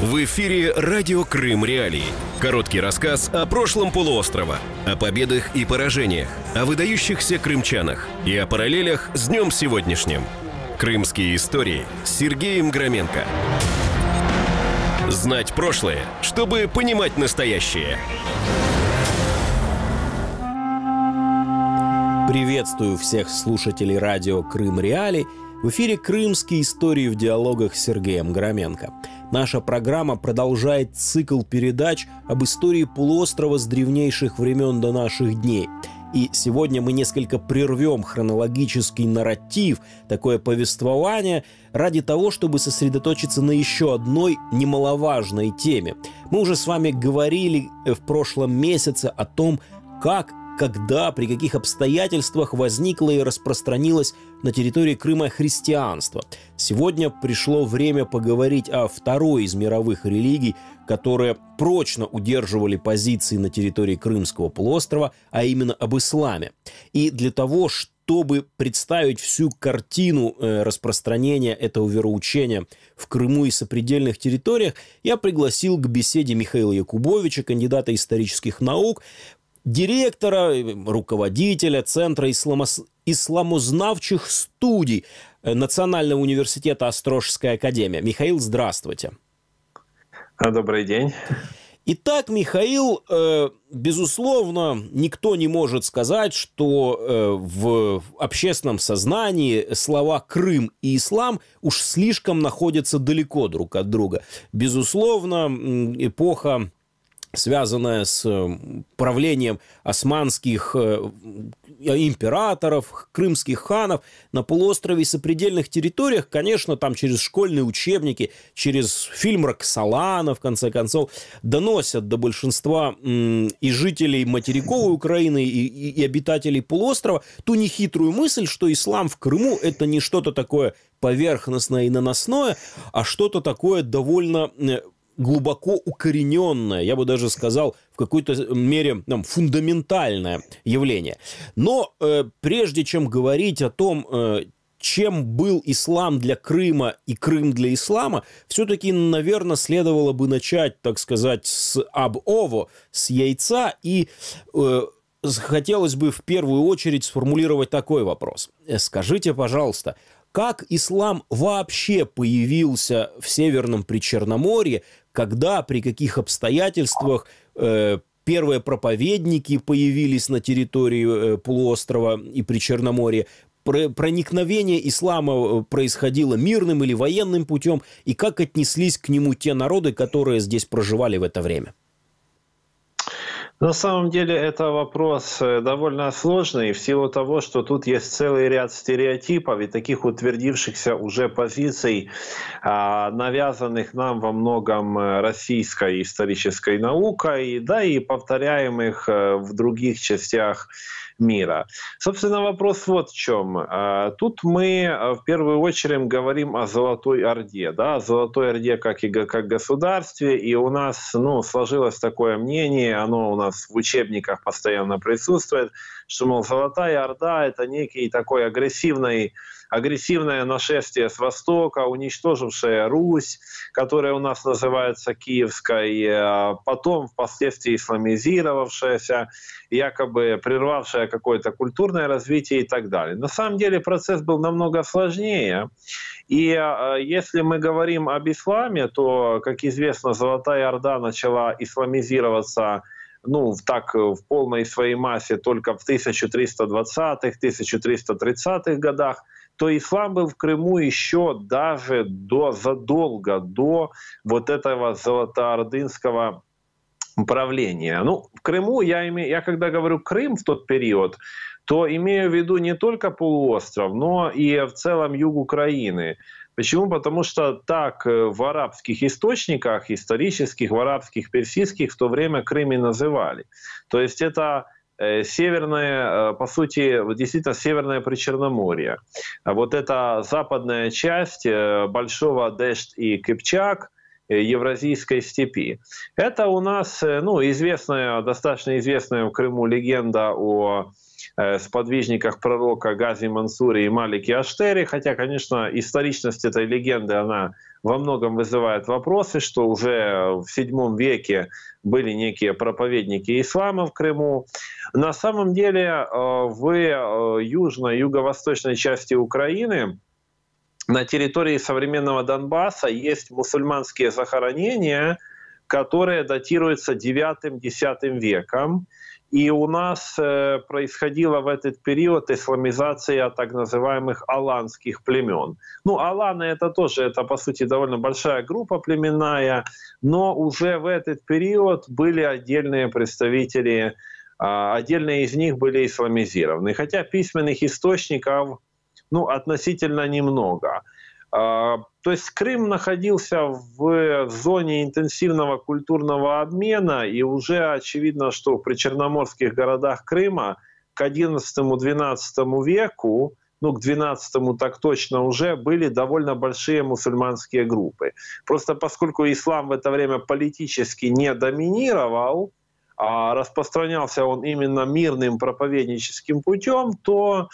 В эфире радио «Крым Реалии». Короткий рассказ о прошлом полуострова, о победах и поражениях, о выдающихся крымчанах и о параллелях с днем сегодняшним. «Крымские истории» с Сергеем Громенко. Знать прошлое, чтобы понимать настоящее. Приветствую всех слушателей радио «Крым Реали» В эфире «Крымские истории в диалогах» с Сергеем Громенко. Наша программа продолжает цикл передач об истории полуострова с древнейших времен до наших дней. И сегодня мы несколько прервем хронологический нарратив, такое повествование, ради того, чтобы сосредоточиться на еще одной немаловажной теме. Мы уже с вами говорили в прошлом месяце о том, как когда, при каких обстоятельствах возникло и распространилось на территории Крыма христианство. Сегодня пришло время поговорить о второй из мировых религий, которые прочно удерживали позиции на территории Крымского полуострова, а именно об исламе. И для того, чтобы чтобы представить всю картину э, распространения этого вероучения в Крыму и сопредельных территориях, я пригласил к беседе Михаила Якубовича, кандидата исторических наук, директора, э, руководителя Центра исламос... исламознавчих студий э, Национального университета Острожская академия. Михаил, здравствуйте. А, добрый день. Итак, Михаил, э, безусловно, никто не может сказать, что в общественном сознании слова «Крым» и «Ислам» уж слишком находятся далеко друг от друга. Безусловно, эпоха связанная с э, правлением османских э, э, императоров, крымских ханов на полуострове и сопредельных территориях, конечно, там через школьные учебники, через фильм Роксолана, в конце концов, доносят до большинства и жителей материковой Украины, и, и, и обитателей полуострова ту нехитрую мысль, что ислам в Крыму – это не что-то такое поверхностное и наносное, а что-то такое довольно глубоко укорененное, я бы даже сказал, в какой-то мере там, фундаментальное явление. Но э, прежде чем говорить о том, э, чем был ислам для Крыма и Крым для ислама, все-таки, наверное, следовало бы начать, так сказать, с аб-ово, с яйца, и э, хотелось бы в первую очередь сформулировать такой вопрос. Э, скажите, пожалуйста, как ислам вообще появился в Северном Причерноморье, когда, при каких обстоятельствах э, первые проповедники появились на территории э, полуострова и при Черноморье, проникновение ислама э, происходило мирным или военным путем, и как отнеслись к нему те народы, которые здесь проживали в это время? На самом деле это вопрос э, довольно сложный в силу того, что тут есть целый ряд стереотипов и таких утвердившихся уже позиций, а, навязанных нам во многом э, российской исторической наукой, да и повторяемых э, в других частях мира. Собственно, вопрос вот в чем. А, тут мы а, в первую очередь говорим о Золотой Орде, да, о Золотой Орде как, и, как государстве, и у нас ну, сложилось такое мнение, оно у нас в учебниках постоянно присутствует, что, мол, Золотая Орда — это некий такой агрессивный агрессивное нашествие с Востока, уничтожившее Русь, которая у нас называется Киевской, а, потом впоследствии исламизировавшаяся, якобы прервавшая какое-то культурное развитие и так далее. На самом деле процесс был намного сложнее. И а, если мы говорим об исламе, то, как известно, Золотая Орда начала исламизироваться ну, так в полной своей массе только в 1320-х, 1330-х годах – то ислам был в Крыму еще даже до, задолго до вот этого золотоордынского правления. Ну, в Крыму, я, имею, я когда говорю Крым в тот период, то имею в виду не только полуостров, но и в целом юг Украины. Почему? Потому что так э, в арабских источниках, исторических, в арабских, персидских в то время Крым и называли. То есть это Э, северное, э, по сути, действительно северное Причерноморье. Вот эта западная часть э, Большого Дэшт и Кипчак – Евразийской степи. Это у нас ну, известная, достаточно известная в Крыму легенда о сподвижниках пророка Гази Мансури и Малики Аштери. хотя, конечно, историчность этой легенды, она во многом вызывает вопросы, что уже в VII веке были некие проповедники ислама в Крыму. На самом деле э, в э, южно юго-восточной части Украины на территории современного Донбасса есть мусульманские захоронения, которые датируются IX-X веком. И у нас э, происходила в этот период исламизация так называемых аланских племен. Ну, аланы это тоже, это по сути довольно большая группа племенная, но уже в этот период были отдельные представители, а, отдельные из них были исламизированы. Хотя письменных источников ну, относительно немного. А, то есть Крым находился в зоне интенсивного культурного обмена, и уже очевидно, что при черноморских городах Крыма к XI-XII веку, ну, к XII так точно уже, были довольно большие мусульманские группы. Просто поскольку ислам в это время политически не доминировал, а распространялся он именно мирным проповедническим путем, то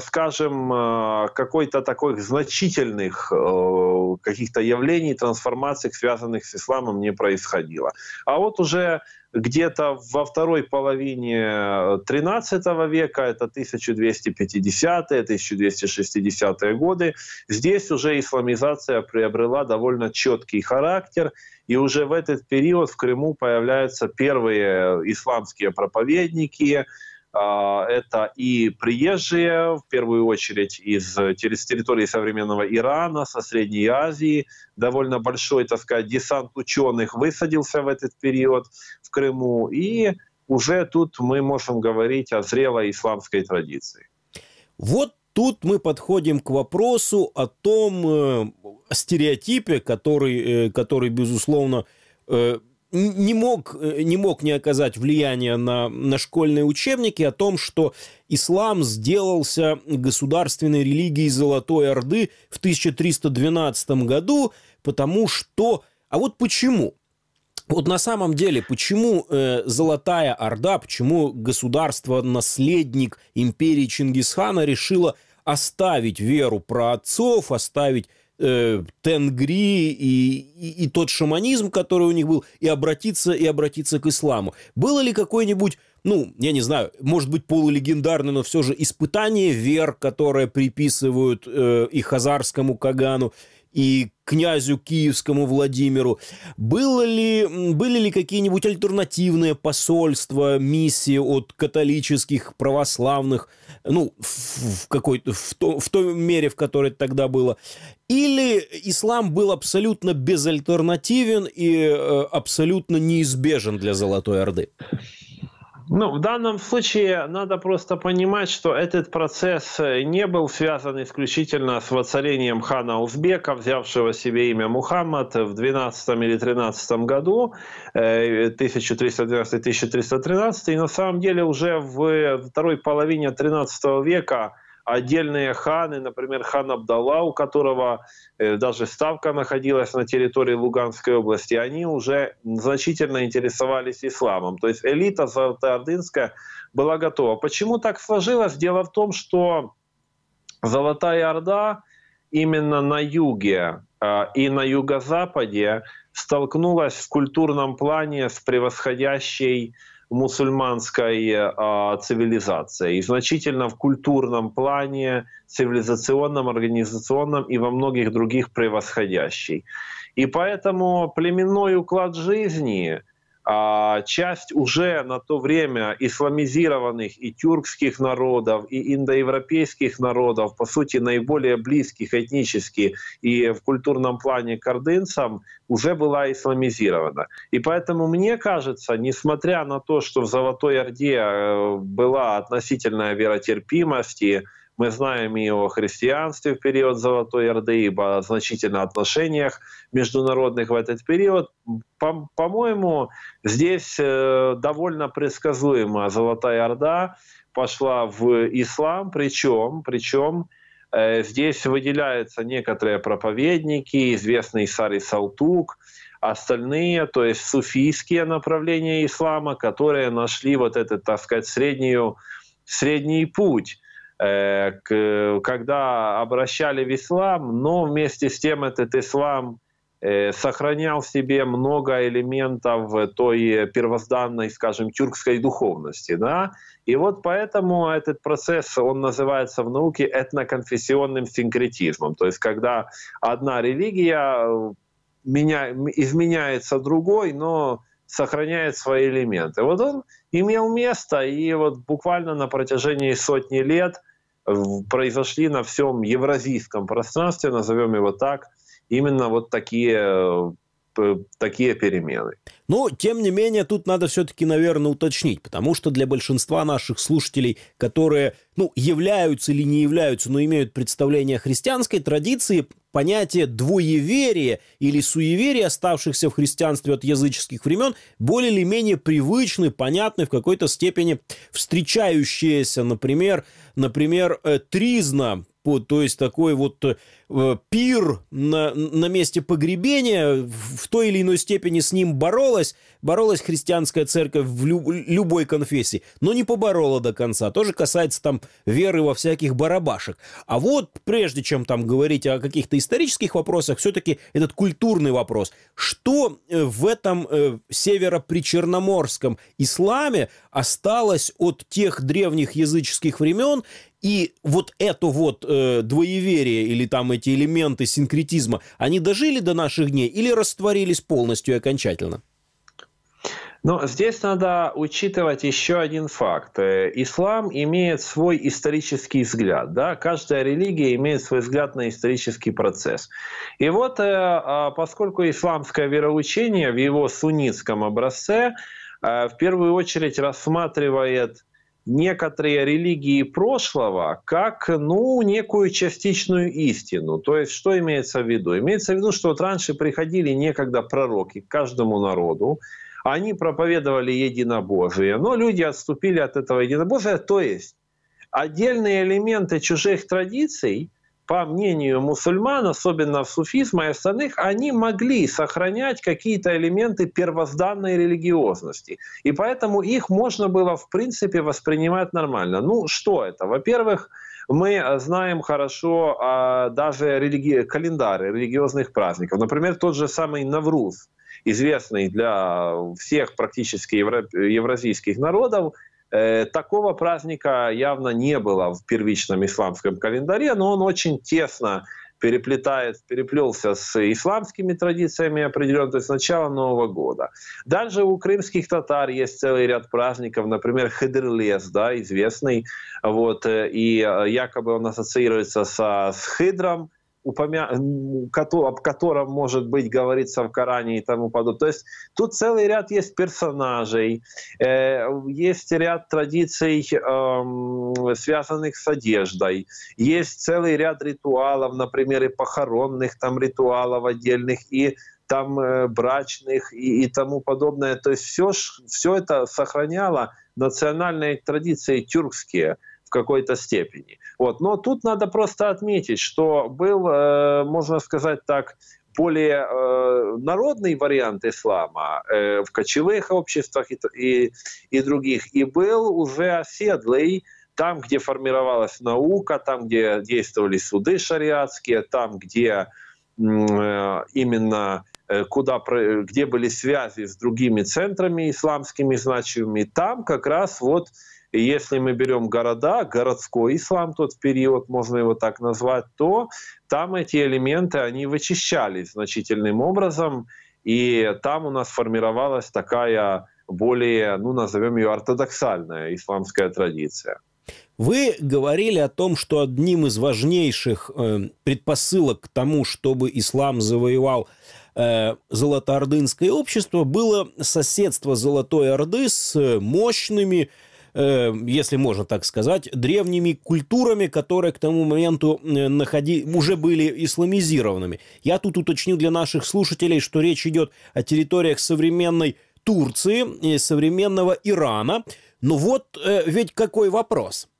скажем, а, какой-то такой значительных э, каких-то явлений, трансформаций, связанных с исламом, не происходило. А вот уже где-то во второй половине 13 века, это 1250-е, 1260-е годы, здесь уже исламизация приобрела довольно четкий характер, и уже в этот период в Крыму появляются первые исламские проповедники, а, это и приезжие, в первую очередь, из, через территории современного Ирана, со Средней Азии. Довольно большой, так сказать, десант ученых высадился в этот период в Крыму. И уже тут мы можем говорить о зрелой исламской традиции. Вот тут мы подходим к вопросу о том э, стереотипе, который, э, который безусловно, э, не мог, э, не мог не оказать влияния на, на школьные учебники о том, что ислам сделался государственной религией Золотой Орды в 1312 году, потому что... А вот почему? Вот на самом деле, почему э, Золотая Орда, почему государство-наследник империи Чингисхана решило оставить веру про отцов, оставить э, тенгри и, и, и тот шаманизм, который у них был, и обратиться, и обратиться к исламу. Было ли какое-нибудь ну, я не знаю, может быть, полулегендарное, но все же испытание вер, которое приписывают э, и хазарскому Кагану, и князю киевскому Владимиру. Было ли, были ли какие-нибудь альтернативные посольства, миссии от католических, православных, ну, в, какой-то, в, то, в той мере, в которой тогда было? Или ислам был абсолютно безальтернативен и э, абсолютно неизбежен для Золотой Орды? Ну, в данном случае надо просто понимать, что этот процесс э, не был связан исключительно с воцарением хана Узбека, взявшего себе имя Мухаммад в 12 или 13 году, 1312-1313, э, и на самом деле уже в э, второй половине 13 века отдельные ханы, например, хан Абдалла, у которого э, даже ставка находилась на территории Луганской области, они уже значительно интересовались исламом. То есть элита Золотоордынская была готова. Почему так сложилось? Дело в том, что Золотая Орда именно на юге э, и на юго-западе столкнулась в культурном плане с превосходящей мусульманской э, цивилизации. И значительно в культурном плане, цивилизационном, организационном и во многих других превосходящей. И поэтому племенной уклад жизни а, часть уже на то время исламизированных и тюркских народов, и индоевропейских народов, по сути, наиболее близких этнически и в культурном плане к ордынцам, уже была исламизирована. И поэтому, мне кажется, несмотря на то, что в Золотой Орде э, была относительная веротерпимость и мы знаем и о христианстве в период Золотой Орды, и о значительных отношениях международных в этот период. По-моему, по здесь э, довольно предсказуемо Золотая Орда пошла в ислам, причем, причем э, Здесь выделяются некоторые проповедники, известный Сари Салтук, остальные, то есть суфийские направления ислама, которые нашли вот этот, так сказать, среднюю, средний путь. Э, когда обращали в ислам, но вместе с тем этот ислам э, сохранял в себе много элементов той первозданной, скажем, тюркской духовности. Да? И вот поэтому этот процесс, он называется в науке этноконфессионным синкретизмом. То есть когда одна религия э, меня, изменяется другой, но сохраняет свои элементы. Вот он имел место, и вот буквально на протяжении сотни лет – произошли на всем евразийском пространстве, назовем его так, именно вот такие э, такие перемены. Но, тем не менее, тут надо все-таки, наверное, уточнить, потому что для большинства наших слушателей, которые, ну, являются или не являются, но имеют представление о христианской традиции, понятие двоеверия или суеверия, оставшихся в христианстве от языческих времен, более или менее привычны, понятны, в какой-то степени встречающиеся, например, например, э, тризна, то есть такой вот э, пир на, на месте погребения, в той или иной степени с ним боролась, боролась христианская церковь в люб, любой конфессии, но не поборола до конца. Тоже касается там веры во всяких барабашек. А вот прежде чем там говорить о каких-то исторических вопросах, все-таки этот культурный вопрос. Что э, в этом э, северо-причерноморском исламе осталось от тех древних языческих времен и вот это вот э, двоеверие или там эти элементы синкретизма, они дожили до наших дней или растворились полностью и окончательно? Но здесь надо учитывать еще один факт. Э, ислам имеет свой исторический взгляд. Да? Каждая религия имеет свой взгляд на исторический процесс. И вот э, а поскольку исламское вероучение в его суннитском образце э, в первую очередь рассматривает некоторые религии прошлого как ну, некую частичную истину. То есть что имеется в виду? Имеется в виду, что вот раньше приходили некогда пророки к каждому народу, они проповедовали единобожие, но люди отступили от этого единобожия, то есть отдельные элементы чужих традиций – по мнению мусульман, особенно суфизма и остальных, они могли сохранять какие-то элементы первозданной религиозности. И поэтому их можно было, в принципе, воспринимать нормально. Ну, что это? Во-первых, мы знаем хорошо а, даже религи... календары религиозных праздников. Например, тот же самый Навруз, известный для всех практически евро... евразийских народов, Э, такого праздника явно не было в первичном исламском календаре, но он очень тесно переплетает, переплелся с исламскими традициями определенно, то есть с начала Нового года. Даже у крымских татар есть целый ряд праздников, например, Хыдрлес, да, известный, вот, э, и э, якобы он ассоциируется со, с Хидром упомя... об котором, может быть, говорится в Коране и тому подобное. То есть тут целый ряд есть персонажей, э, есть ряд традиций, эм, связанных с одеждой, есть целый ряд ритуалов, например, и похоронных там ритуалов отдельных, и там э, брачных и, и тому подобное. То есть все, все это сохраняло национальные традиции тюркские – в какой-то степени. Вот. Но тут надо просто отметить, что был, э, можно сказать так, более э, народный вариант ислама э, в кочевых обществах и, и, и других, и был уже оседлый там, где формировалась наука, там, где действовали суды шариатские, там, где э, именно э, куда, где были связи с другими центрами исламскими значимыми, там как раз вот и если мы берем города, городской ислам, тот период, можно его так назвать, то там эти элементы, они вычищались значительным образом, и там у нас формировалась такая более, ну, назовем ее ортодоксальная исламская традиция. Вы говорили о том, что одним из важнейших э, предпосылок к тому, чтобы ислам завоевал э, золотоордынское общество, было соседство Золотой Орды с мощными Э, если можно так сказать, древними культурами, которые к тому моменту э, находи... уже были исламизированными. Я тут уточню для наших слушателей, что речь идет о территориях современной Турции, и современного Ирана. Но вот э, ведь какой вопрос –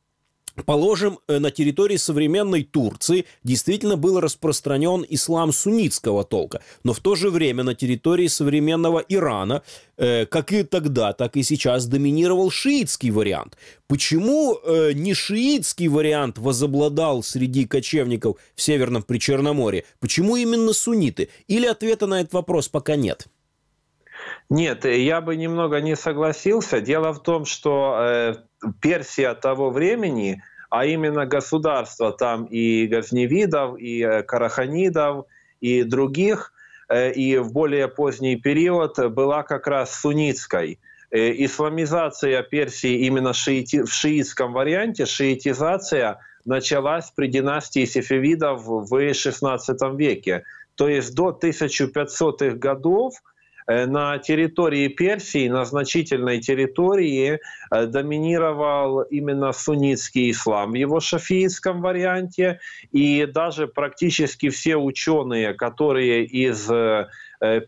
Положим, э, на территории современной Турции действительно был распространен ислам суннитского толка, но в то же время на территории современного Ирана, э, как и тогда, так и сейчас, доминировал шиитский вариант. Почему э, не шиитский вариант возобладал среди кочевников в Северном Причерноморье? Почему именно сунниты? Или ответа на этот вопрос пока нет? Нет, э, я бы немного не согласился. Дело в том, что э, Персия того времени, а именно государство там и газневидов, и э, караханидов, и других, и в более поздний период была как раз суннитской. Исламизация Персии именно шиити, в шиитском варианте, шиитизация началась при династии сефевидов в XVI веке. То есть до 1500-х годов Э, на территории Персии, на значительной территории, э, доминировал именно суннитский ислам в его шафиитском варианте. И даже практически все ученые, которые из э,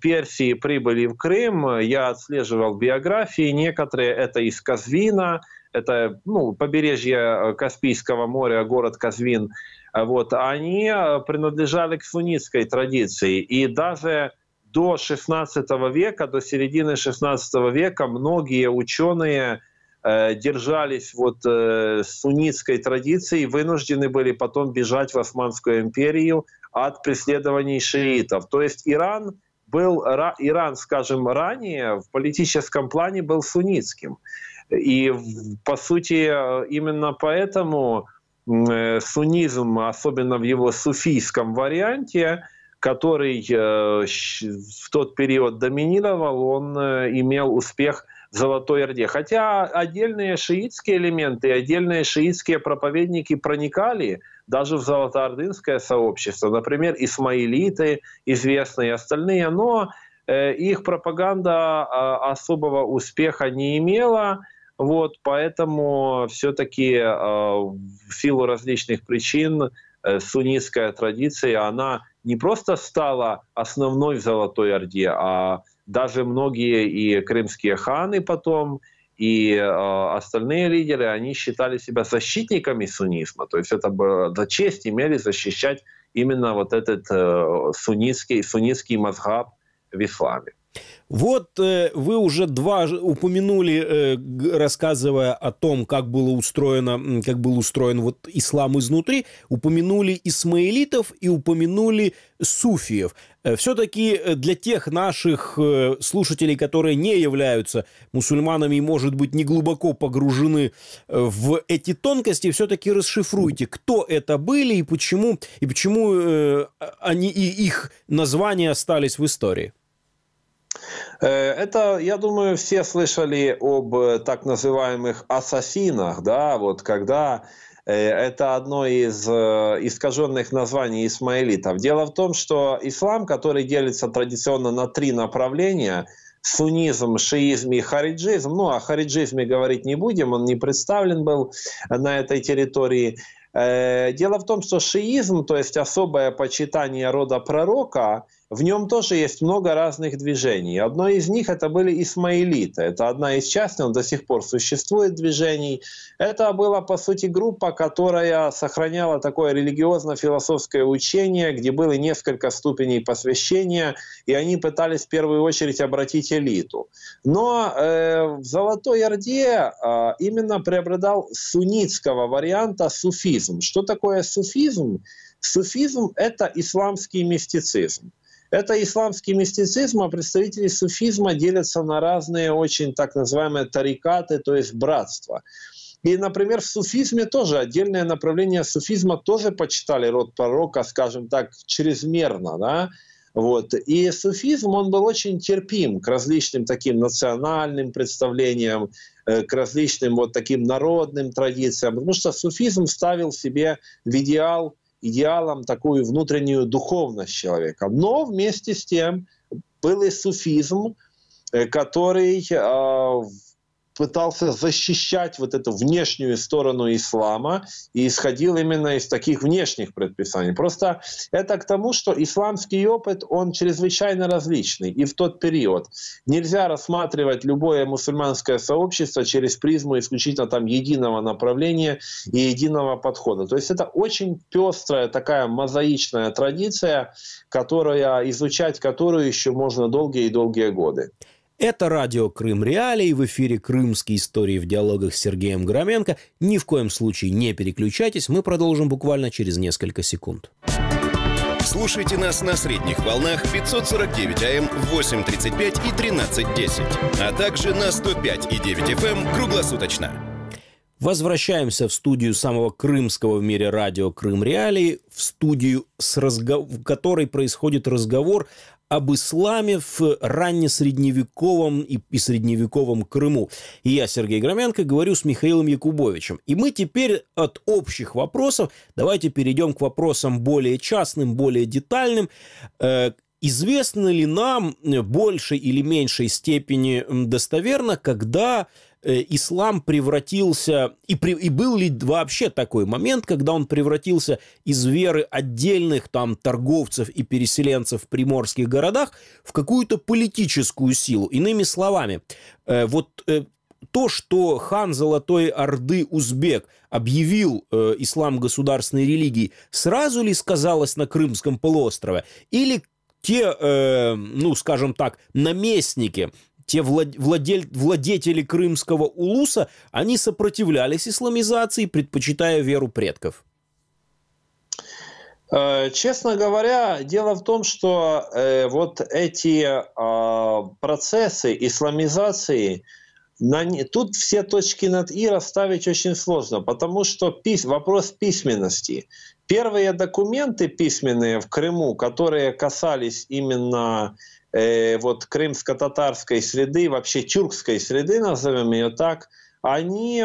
Персии прибыли в Крым, я отслеживал биографии, некоторые это из Казвина, это ну, побережье Каспийского моря, город Казвин, вот, они принадлежали к суннитской традиции. И даже до 16 века, до середины 16 века многие ученые э, держались вот э, суннитской традиции и вынуждены были потом бежать в Османскую империю от преследований шиитов. То есть Иран был, Иран, скажем, ранее в политическом плане был суннитским. И, по сути, именно поэтому э, суннизм, особенно в его суфийском варианте, который э, в тот период доминировал, он э, имел успех в Золотой Орде. Хотя отдельные шиитские элементы, отдельные шиитские проповедники проникали даже в золотоордынское сообщество. Например, исмаилиты известные, остальные. Но э, их пропаганда а, особого успеха не имела. Вот, поэтому все-таки в силу различных причин Э, суннитская традиция, она не просто стала основной в Золотой Орде, а даже многие и крымские ханы потом, и э, остальные лидеры, они считали себя защитниками суннизма. То есть это было, за честь имели защищать именно вот этот э, суннитский, суннитский мазхаб в исламе. Вот э, вы уже два упомянули, э, рассказывая о том, как было устроено, как был устроен вот ислам изнутри, упомянули исмаилитов и упомянули суфиев. Э, все-таки э, для тех наших э, слушателей, которые не являются мусульманами и, может быть, не глубоко погружены в эти тонкости, все-таки расшифруйте, кто это были и почему, и почему а, они и их названия остались в истории. Э, это, я думаю, все слышали об э, так называемых ассасинах, да, вот когда э, это одно из искаженных названий исмаилитов. Дело в том, что ислам, который делится традиционно на три направления – суннизм, шиизм и хариджизм. Ну, о хариджизме говорить не будем, он не представлен был на этой территории. Дело в том, что шиизм, то есть особое почитание рода пророка – в нем тоже есть много разных движений. Одно из них это были исмаилиты. Это одна из частей, он до сих пор существует движений. Это была, по сути, группа, которая сохраняла такое религиозно-философское учение, где было несколько ступеней посвящения, и они пытались в первую очередь обратить элиту. Но э, в Золотой Орде э, именно преобладал суннитского варианта суфизм. Что такое суфизм? Суфизм – это исламский мистицизм. Это исламский мистицизм, а представители суфизма делятся на разные очень так называемые тарикаты, то есть братства. И, например, в суфизме тоже отдельное направление суфизма тоже почитали род пророка, скажем так, чрезмерно, да, вот. И суфизм, он был очень терпим к различным таким национальным представлениям, э, к различным вот таким народным традициям, потому что суфизм ставил себе в идеал идеалом такую внутреннюю духовность человека. Но вместе с тем был и суфизм, э, который э, пытался защищать вот эту внешнюю сторону ислама и исходил именно из таких внешних предписаний. Просто это к тому, что исламский опыт, он чрезвычайно различный. И в тот период нельзя рассматривать любое мусульманское сообщество через призму исключительно там единого направления и единого подхода. То есть это очень пестрая такая мозаичная традиция, которая, изучать которую еще можно долгие и долгие годы. Это радио «Крым Реалии» в эфире «Крымские истории в диалогах» с Сергеем Громенко. Ни в коем случае не переключайтесь, мы продолжим буквально через несколько секунд. Слушайте нас на средних волнах 549 АМ, 835 и 1310, а также на 105 и 9 FM эм круглосуточно. Возвращаемся в студию самого крымского в мире радио «Крым Реалии», в студию, с разгов... в которой происходит разговор об исламе в раннесредневековом и, и средневековом Крыму. И я, Сергей Громянко, говорю с Михаилом Якубовичем. И мы теперь от общих вопросов давайте перейдем к вопросам более частным, более детальным. Э, известно ли нам в большей или меньшей степени достоверно, когда Э, ислам превратился, и, при, и был ли вообще такой момент, когда он превратился из веры отдельных там торговцев и переселенцев в приморских городах в какую-то политическую силу. Иными словами, э, вот э, то, что хан Золотой Орды Узбек объявил э, ислам государственной религией, сразу ли сказалось на Крымском полуострове? Или те, э, ну, скажем так, наместники те владель, владетели крымского улуса, они сопротивлялись исламизации, предпочитая веру предков? Э, честно говоря, дело в том, что э, вот эти э, процессы исламизации, на, тут все точки над «и» расставить очень сложно, потому что пись, вопрос письменности. Первые документы письменные в Крыму, которые касались именно э, вот крымско-татарской среды, вообще тюркской среды, назовем ее так, они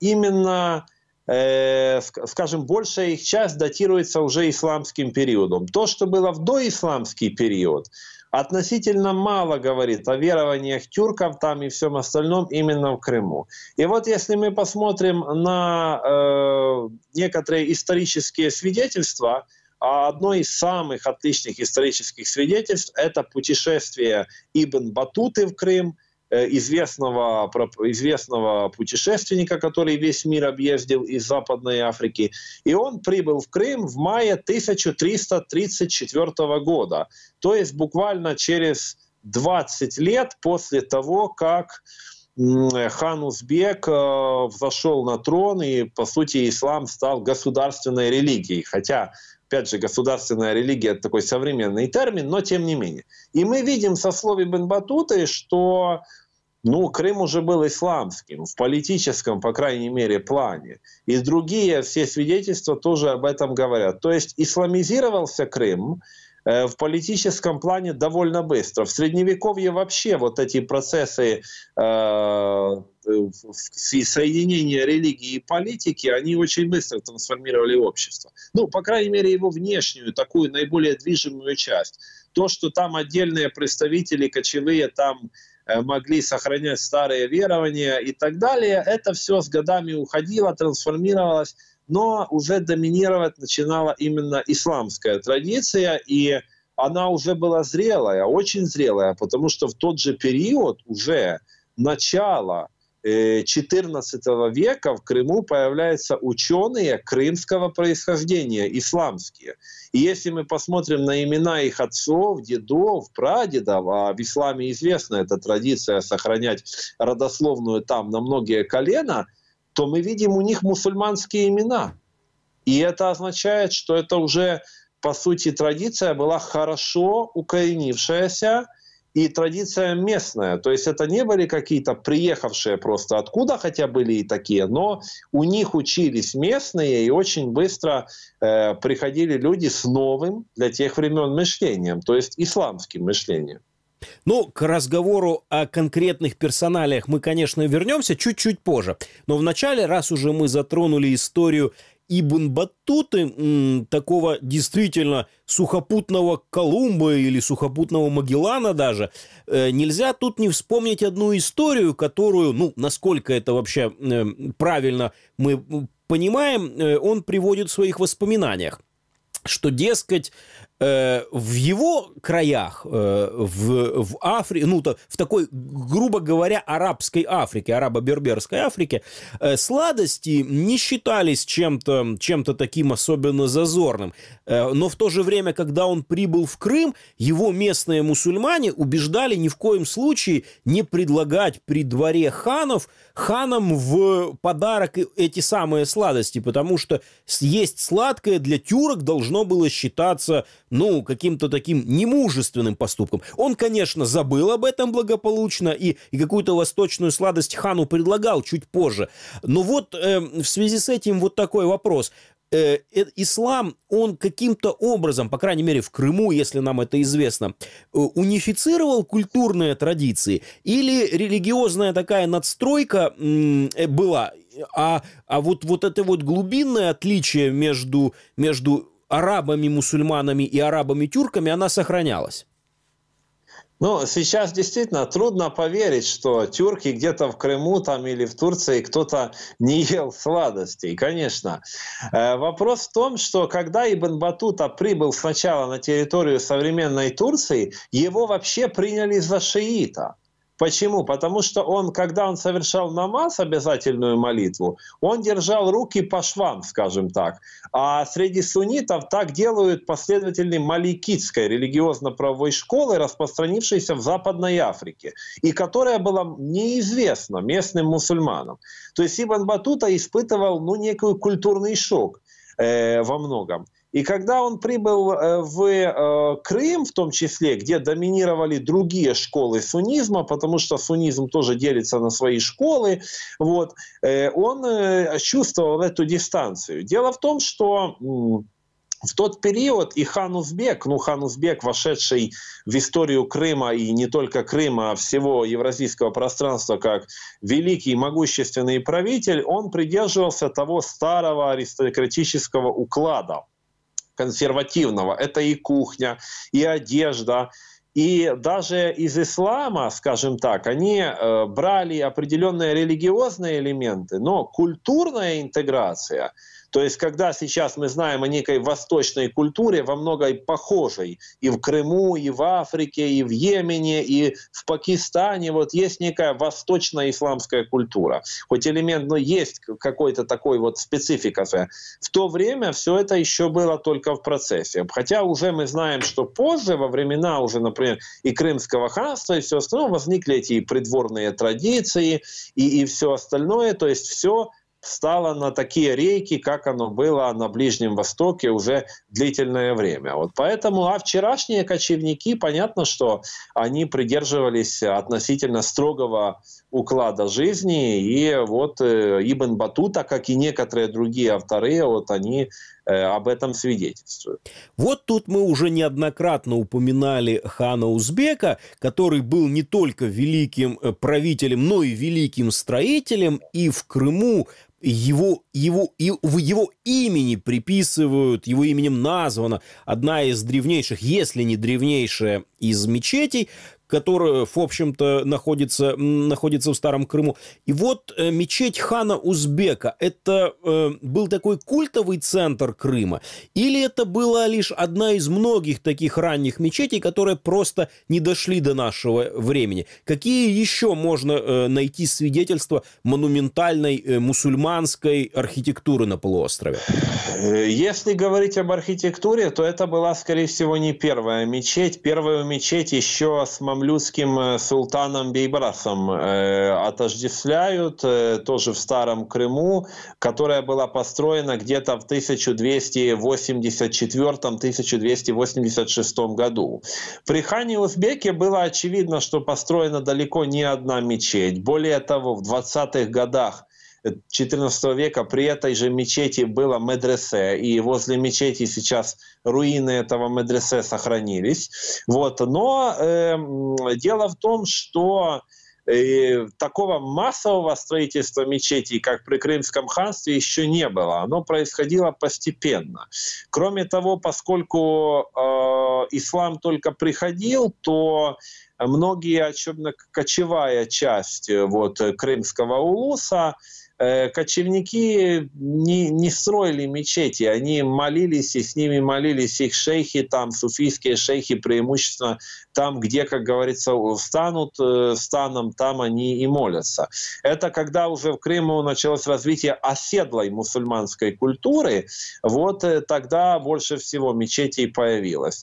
именно э, скажем, большая их часть датируется уже исламским периодом. То, что было в доисламский период, относительно мало говорит о верованиях тюрков там и всем остальном именно в Крыму. И вот если мы посмотрим на э, некоторые исторические свидетельства, а одно из самых отличных исторических свидетельств – это путешествие Ибн Батуты в Крым, э, известного, известного путешественника, который весь мир объездил из Западной Африки. И он прибыл в Крым в мае 1334 года, то есть буквально через 20 лет после того, как хан Узбек э, взошел на трон, и, по сути, ислам стал государственной религией. Хотя Опять же, государственная религия – это такой современный термин, но тем не менее. И мы видим со слове Бен Батуты, что ну, Крым уже был исламским, в политическом, по крайней мере, плане. И другие все свидетельства тоже об этом говорят. То есть исламизировался Крым, Э, в политическом плане довольно быстро. В Средневековье вообще вот эти процессы э, соединения религии и политики, они очень быстро трансформировали общество. Ну, по крайней мере, его внешнюю, такую наиболее движимую часть. То, что там отдельные представители кочевые там э, могли сохранять старые верования и так далее, это все с годами уходило, трансформировалось но уже доминировать начинала именно исламская традиция, и она уже была зрелая, очень зрелая, потому что в тот же период уже начало 14 э, века в Крыму появляются ученые крымского происхождения, исламские. И если мы посмотрим на имена их отцов, дедов, прадедов, а в исламе известна эта традиция сохранять родословную там на многие колена – то мы видим у них мусульманские имена. И это означает, что это уже, по сути, традиция была хорошо укоренившаяся и традиция местная. То есть это не были какие-то приехавшие просто откуда, хотя были и такие, но у них учились местные, и очень быстро э, приходили люди с новым для тех времен мышлением, то есть исламским мышлением. Ну, к разговору о конкретных персоналиях мы, конечно, вернемся чуть-чуть позже. Но вначале, раз уже мы затронули историю Ибн Батуты такого действительно сухопутного Колумба или сухопутного Магеллана даже, э, нельзя тут не вспомнить одну историю, которую, ну, насколько это вообще э, правильно мы понимаем, э, он приводит в своих воспоминаниях что, дескать, Э, в его краях, э, в, в Африке, ну, то, в такой, грубо говоря, арабской Африке, арабо-берберской Африке, э, сладости не считались чем-то чем таким особенно зазорным. Но в то же время, когда он прибыл в Крым, его местные мусульмане убеждали ни в коем случае не предлагать при дворе ханов ханам в подарок эти самые сладости, потому что есть сладкое для тюрок должно было считаться ну, каким-то таким немужественным поступком. Он, конечно, забыл об этом благополучно и, и какую-то восточную сладость хану предлагал чуть позже. Но вот э, в связи с этим вот такой вопрос э, э, ислам, он каким-то образом, по крайней мере в Крыму, если нам это известно, э, унифицировал культурные традиции или религиозная такая надстройка э, была, а, а вот, вот это вот глубинное отличие между, между арабами, мусульманами и арабами-тюрками, она сохранялась. Ну, сейчас действительно трудно поверить, что тюрки где-то в Крыму там или в Турции кто-то не ел сладостей, конечно. Э, вопрос в том, что когда Ибн Батута прибыл сначала на территорию современной Турции, его вообще приняли за шиита – Почему? Потому что он, когда он совершал намаз, обязательную молитву, он держал руки по швам, скажем так. А среди суннитов так делают последователи маликитской религиозно-правовой школы, распространившейся в Западной Африке, и которая была неизвестна местным мусульманам. То есть Ибн Батута испытывал ну, некую культурный шок э, во многом. И когда он прибыл э, в э, Крым, в том числе, где доминировали другие школы суннизма, потому что суннизм тоже делится на свои школы, вот, э, он чувствовал эту дистанцию. Дело в том, что в тот период и хан Узбек, ну хан Узбек, вошедший в историю Крыма и не только Крыма, а всего евразийского пространства как великий могущественный правитель, он придерживался того старого аристократического уклада консервативного. Это и кухня, и одежда, и даже из ислама, скажем так, они э, брали определенные религиозные элементы, но культурная интеграция – то есть, когда сейчас мы знаем о некой восточной культуре, во многой похожей и в Крыму, и в Африке, и в Йемене, и в Пакистане, вот есть некая восточная исламская культура. Хоть элемент, но есть какой-то такой вот специфика. В то время все это еще было только в процессе. Хотя уже мы знаем, что позже, во времена уже, например, и Крымского ханства, и все остальное, возникли эти придворные традиции и, и все остальное. То есть все стало на такие рейки, как оно было на Ближнем Востоке уже длительное время. Вот поэтому, а вчерашние кочевники, понятно, что они придерживались относительно строгого уклада жизни. И вот э, Ибн Батута, как и некоторые другие авторы, вот они э, об этом свидетельствуют. Вот тут мы уже неоднократно упоминали хана Узбека, который был не только великим э, правителем, но и великим строителем, и в Крыму его, его, его, его имени приписывают, его именем названа одна из древнейших, если не древнейшая из мечетей, которая, в общем-то, находится, находится в Старом Крыму. И вот э, мечеть хана Узбека, это э, был такой культовый центр Крыма, или это была лишь одна из многих таких ранних мечетей, которые просто не дошли до нашего времени? Какие еще можно э, найти свидетельства монументальной э, мусульманской архитектуры на полуострове? Э, если говорить об архитектуре, то это была, скорее всего, не первая мечеть. Первая мечеть еще с Мам мамлюцким э, султаном Бейбрасом э, отождествляют, э, тоже в Старом Крыму, которая была построена где-то в 1284-1286 году. При хане Узбеке было очевидно, что построена далеко не одна мечеть. Более того, в 20-х годах XIV века при этой же мечети было медресе, и возле мечети сейчас руины этого медресе сохранились. Вот. Но э, дело в том, что э, такого массового строительства мечетей, как при Крымском ханстве, еще не было. Оно происходило постепенно. Кроме того, поскольку э, ислам только приходил, то многие, особенно кочевая часть вот, э, Крымского улуса, Э, кочевники не, не строили мечети, они молились, и с ними молились их шейхи, там суфийские шейхи преимущественно там, где, как говорится, станут э, станом, там они и молятся. Это когда уже в Крыму началось развитие оседлой мусульманской культуры, вот э, тогда больше всего мечетей появилось.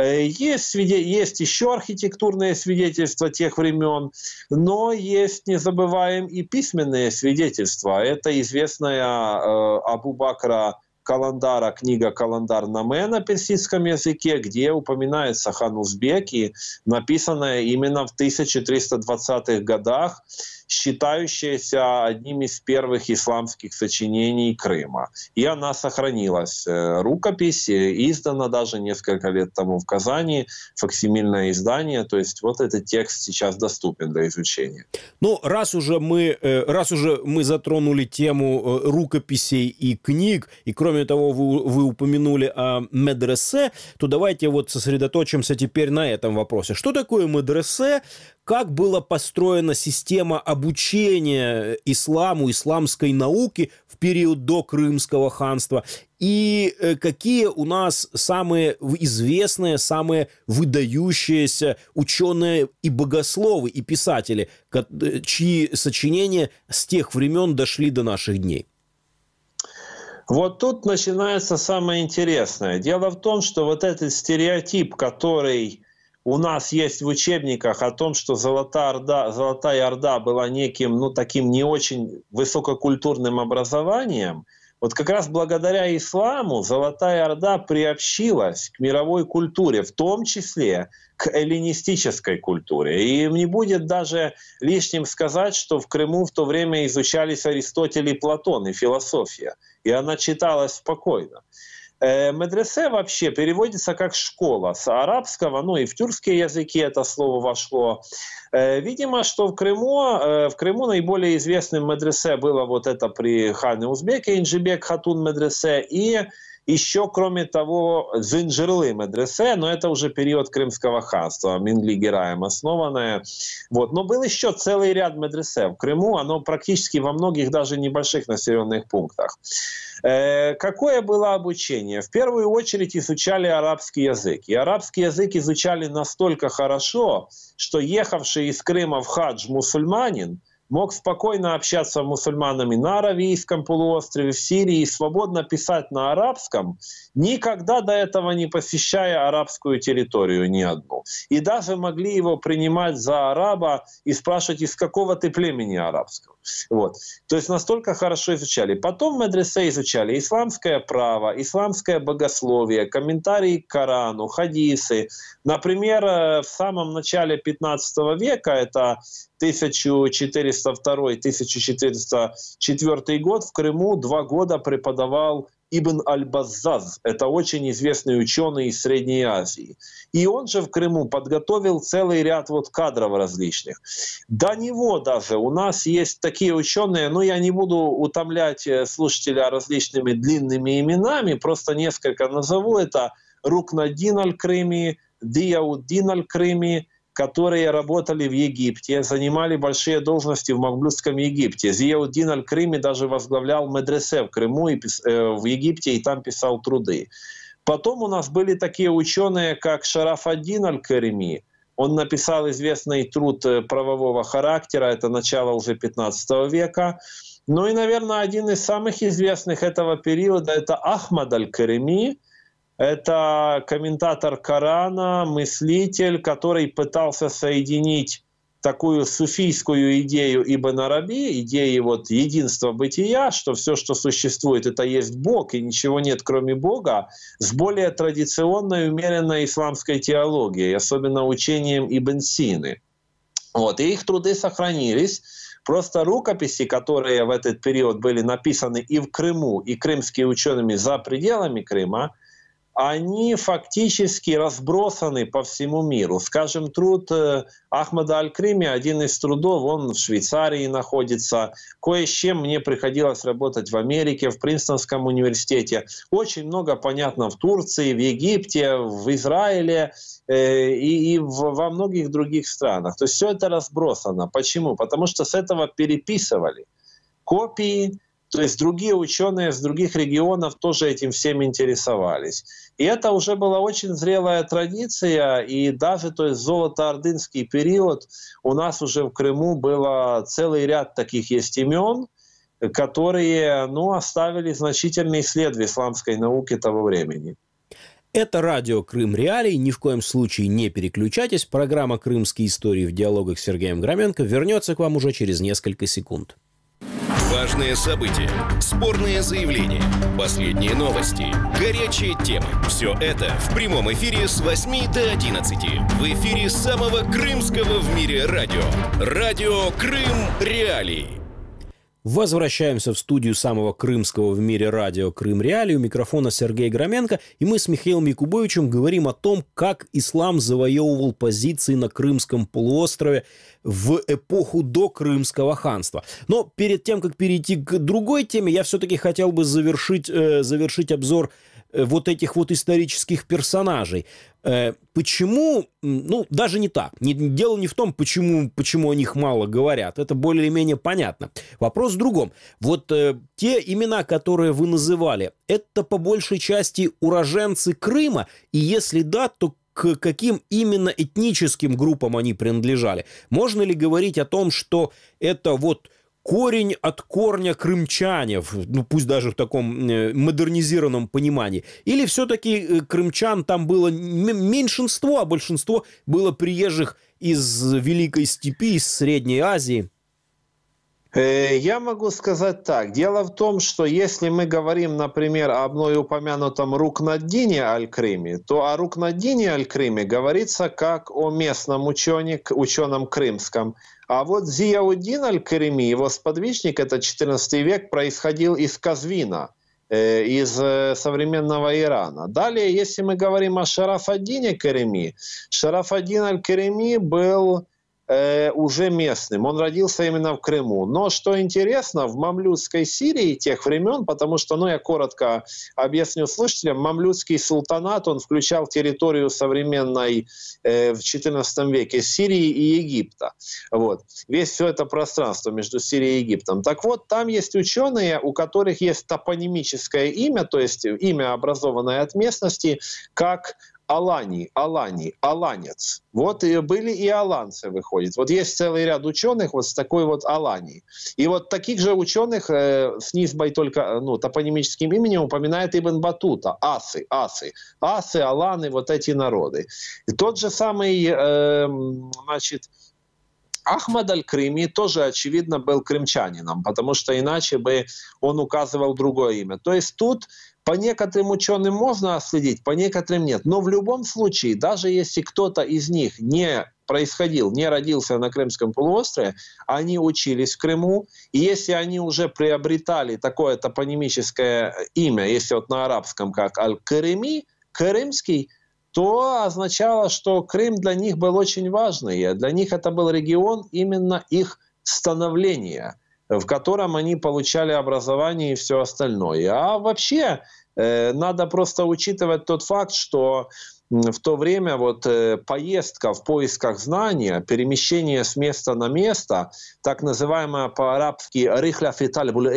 Есть, свиде... есть еще архитектурные свидетельства тех времен, но есть, не забываем, и письменные свидетельства творчества. Это известная э, Абу Бакра Каландара, книга «Каландар Наме» на персидском языке, где упоминается хан Узбеки, написанная именно в 1320-х годах считающаяся одним из первых исламских сочинений Крыма. И она сохранилась. Э, рукопись э, издана даже несколько лет тому в Казани, факсимильное издание. То есть вот этот текст сейчас доступен для изучения. Ну, раз уже мы, э, раз уже мы затронули тему рукописей и книг, и кроме того вы, вы упомянули о медресе, то давайте вот сосредоточимся теперь на этом вопросе. Что такое медресе? как была построена система обучения исламу, исламской науки в период до Крымского ханства, и э, какие у нас самые известные, самые выдающиеся ученые и богословы, и писатели, э, чьи сочинения с тех времен дошли до наших дней. Вот тут начинается самое интересное. Дело в том, что вот этот стереотип, который у нас есть в учебниках о том, что Золотая Орда, Золотая Орда была неким, ну, таким не очень высококультурным образованием, вот как раз благодаря исламу Золотая Орда приобщилась к мировой культуре, в том числе к эллинистической культуре. И не будет даже лишним сказать, что в Крыму в то время изучались Аристотель и Платон и философия. И она читалась спокойно. Э, медресе вообще переводится как «школа» с арабского, ну и в тюркские языки это слово вошло. Э, видимо, что в Крыму, э, в Крыму наиболее известным медресе было вот это при хане Узбеке, Инжибек Хатун медресе, и еще, кроме того, Джинджерлы медресе, но это уже период Крымского ханства, Минлиги Раем основанное. Вот. Но был еще целый ряд медресе в Крыму, оно практически во многих даже небольших населенных пунктах. Э, какое было обучение? В первую очередь изучали арабский язык. И арабский язык изучали настолько хорошо, что ехавший из Крыма в хадж мусульманин – мог спокойно общаться с мусульманами на Аравийском полуострове, в Сирии, свободно писать на арабском – никогда до этого не посещая арабскую территорию ни одну. И даже могли его принимать за араба и спрашивать, из какого ты племени арабского. Вот. То есть настолько хорошо изучали. Потом в медресе изучали исламское право, исламское богословие, комментарии к Корану, хадисы. Например, э, в самом начале 15 века, это 1402-1404 год, в Крыму два года преподавал Ибн Аль-Баззаз. Это очень известный ученый из Средней Азии. И он же в Крыму подготовил целый ряд вот кадров различных. До него даже у нас есть такие ученые, но я не буду утомлять э, слушателя различными длинными именами, просто несколько назову. Это Рукнадин Аль-Крыми, Диаудин Аль-Крыми, которые работали в Египте, занимали большие должности в Мавлюдском Египте. Зияуддин аль Крими даже возглавлял медресе в Крыму и э, в Египте и там писал труды. Потом у нас были такие ученые, как Шараф аль Крими, Он написал известный труд э, правового характера, это начало уже 15 века. Ну и, наверное, один из самых известных этого периода – это Ахмад аль Крими. Это комментатор Корана, мыслитель, который пытался соединить такую суфийскую идею Ибн Араби, идеи вот единства бытия, что все, что существует, это есть Бог, и ничего нет, кроме Бога, с более традиционной, умеренной исламской теологией, особенно учением Ибн Сины. Вот. И их труды сохранились. Просто рукописи, которые в этот период были написаны и в Крыму, и крымскими учеными за пределами Крыма – они фактически разбросаны по всему миру. Скажем, труд э, Ахмада Аль-Крими, один из трудов, он в Швейцарии находится. Кое с чем мне приходилось работать в Америке, в Принстонском университете. Очень много, понятно, в Турции, в Египте, в Израиле э, и, и во многих других странах. То есть все это разбросано. Почему? Потому что с этого переписывали копии, то есть другие ученые с других регионов тоже этим всем интересовались. И это уже была очень зрелая традиция, и даже то есть золотоордынский период у нас уже в Крыму было целый ряд таких есть имен, которые ну, оставили значительный след в исламской науке того времени. Это радио «Крым Реалий». Ни в коем случае не переключайтесь. Программа «Крымские истории» в диалогах с Сергеем Громенко вернется к вам уже через несколько секунд. Важные события, спорные заявления, последние новости, горячие темы. Все это в прямом эфире с 8 до 11. В эфире самого крымского в мире радио. Радио «Крым Реалии». Возвращаемся в студию самого крымского в мире радио «Крым Реалии». У микрофона Сергей Громенко. И мы с Михаилом Якубовичем говорим о том, как ислам завоевывал позиции на Крымском полуострове в эпоху до Крымского ханства. Но перед тем, как перейти к другой теме, я все-таки хотел бы завершить, э, завершить обзор Э, вот этих вот исторических персонажей. Э, почему, ну, даже не так. дело не в том, почему, почему о них мало говорят. Это более-менее понятно. Вопрос в другом. Вот э, те имена, которые вы называли, это по большей части уроженцы Крыма? И если да, то к каким именно этническим группам они принадлежали? Можно ли говорить о том, что это вот корень от корня крымчанев, ну пусть даже в таком э, модернизированном понимании, или все-таки э, крымчан там было меньшинство, а большинство было приезжих из Великой Степи, из Средней Азии? Э, я могу сказать так. Дело в том, что если мы говорим, например, о мной упомянутом Рукнаддине Аль-Крыме, то о Рукнаддине Аль-Крыме говорится как о местном ученик, ученом крымском – а вот Зияудин аль Кереми, его сподвижник, это 14 век, происходил из Казвина, э, из э, современного Ирана. Далее, если мы говорим о Шарафадине Кереми, Шарафадин аль Кереми был э, уже местным. Он родился именно в Крыму. Но что интересно, в мамлюдской Сирии тех времен, потому что, ну, я коротко объясню слушателям, мамлюдский султанат, он включал территорию современной э, в XIV веке Сирии и Египта. Вот. Весь все это пространство между Сирией и Египтом. Так вот, там есть ученые, у которых есть топонимическое имя, то есть имя, образованное от местности, как Алании, Алании, Аланец. Вот и были и аланцы, выходит. Вот есть целый ряд ученых вот с такой вот Алании. И вот таких же ученых э, с низбой только э, ну, топонимическим именем упоминает Ибн Батута. Асы, асы. Асы, Аланы, вот эти народы. И тот же самый, э, значит, Ахмад Аль-Крими тоже, очевидно, был крымчанином, потому что иначе бы он указывал другое имя. То есть тут по некоторым ученым можно отследить, по некоторым нет. Но в любом случае, даже если кто-то из них не происходил, не родился на Крымском полуострове, они учились в Крыму, и если они уже приобретали такое топонимическое имя, если вот на арабском, как Аль-Крыми, Крымский, то означало, что Крым для них был очень важный, для них это был регион именно их становления – в котором они получали образование и все остальное. А вообще э, надо просто учитывать тот факт, что в то время вот э, поездка в поисках знания, перемещение с места на место, так называемое по-арабски «рихля фиталь буль